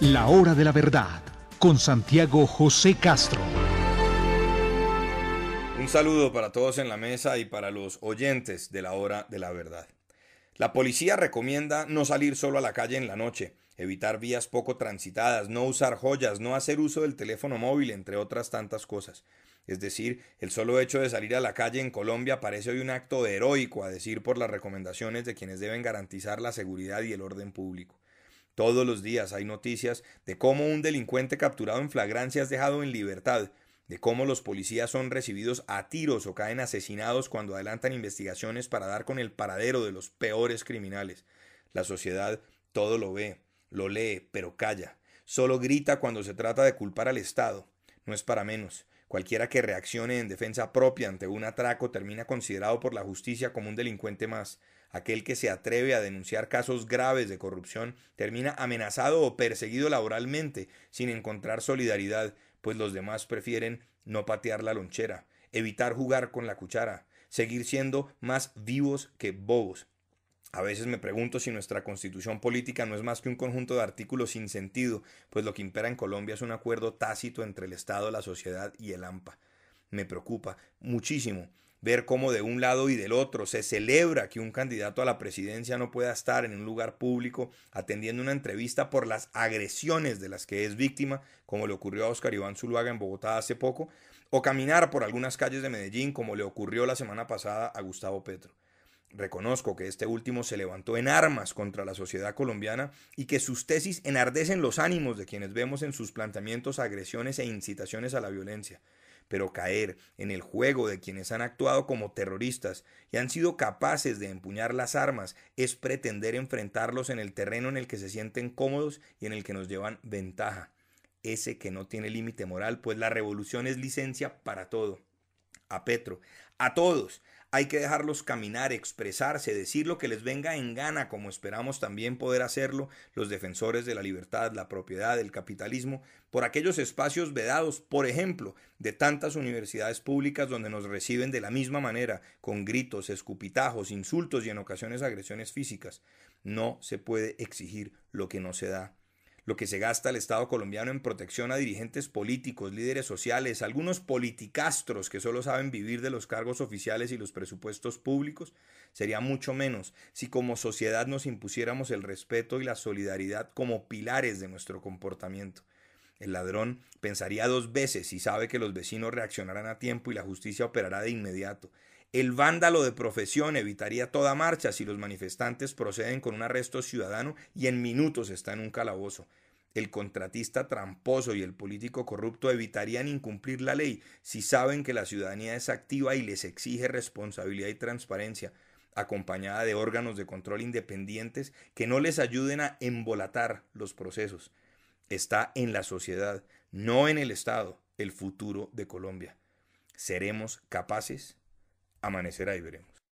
La hora de la verdad con Santiago José Castro. Un saludo para todos en la mesa y para los oyentes de la hora de la verdad. La policía recomienda no salir solo a la calle en la noche, evitar vías poco transitadas, no usar joyas, no hacer uso del teléfono móvil, entre otras tantas cosas. Es decir, el solo hecho de salir a la calle en Colombia parece hoy un acto heroico, a decir por las recomendaciones de quienes deben garantizar la seguridad y el orden público. Todos los días hay noticias de cómo un delincuente capturado en flagrancia es dejado en libertad, de cómo los policías son recibidos a tiros o caen asesinados cuando adelantan investigaciones para dar con el paradero de los peores criminales. La sociedad todo lo ve, lo lee, pero calla. Solo grita cuando se trata de culpar al Estado. No es para menos. Cualquiera que reaccione en defensa propia ante un atraco termina considerado por la justicia como un delincuente más. Aquel que se atreve a denunciar casos graves de corrupción termina amenazado o perseguido laboralmente sin encontrar solidaridad, pues los demás prefieren no patear la lonchera, evitar jugar con la cuchara, seguir siendo más vivos que bobos. A veces me pregunto si nuestra constitución política no es más que un conjunto de artículos sin sentido, pues lo que impera en Colombia es un acuerdo tácito entre el Estado, la sociedad y el AMPA. Me preocupa muchísimo ver cómo de un lado y del otro se celebra que un candidato a la presidencia no pueda estar en un lugar público atendiendo una entrevista por las agresiones de las que es víctima, como le ocurrió a Oscar Iván Zuluaga en Bogotá hace poco, o caminar por algunas calles de Medellín, como le ocurrió la semana pasada a Gustavo Petro. Reconozco que este último se levantó en armas contra la sociedad colombiana y que sus tesis enardecen los ánimos de quienes vemos en sus planteamientos agresiones e incitaciones a la violencia. Pero caer en el juego de quienes han actuado como terroristas y han sido capaces de empuñar las armas es pretender enfrentarlos en el terreno en el que se sienten cómodos y en el que nos llevan ventaja. Ese que no tiene límite moral, pues la revolución es licencia para todo a Petro, a todos. Hay que dejarlos caminar, expresarse, decir lo que les venga en gana, como esperamos también poder hacerlo los defensores de la libertad, la propiedad, el capitalismo, por aquellos espacios vedados, por ejemplo, de tantas universidades públicas donde nos reciben de la misma manera, con gritos, escupitajos, insultos y en ocasiones agresiones físicas. No se puede exigir lo que no se da lo que se gasta el Estado colombiano en protección a dirigentes políticos, líderes sociales, algunos politicastros que solo saben vivir de los cargos oficiales y los presupuestos públicos, sería mucho menos si como sociedad nos impusiéramos el respeto y la solidaridad como pilares de nuestro comportamiento. El ladrón pensaría dos veces si sabe que los vecinos reaccionarán a tiempo y la justicia operará de inmediato. El vándalo de profesión evitaría toda marcha si los manifestantes proceden con un arresto ciudadano y en minutos está en un calabozo. El contratista tramposo y el político corrupto evitarían incumplir la ley si saben que la ciudadanía es activa y les exige responsabilidad y transparencia, acompañada de órganos de control independientes que no les ayuden a embolatar los procesos. Está en la sociedad, no en el Estado, el futuro de Colombia. ¿Seremos capaces? amanecerá y veremos.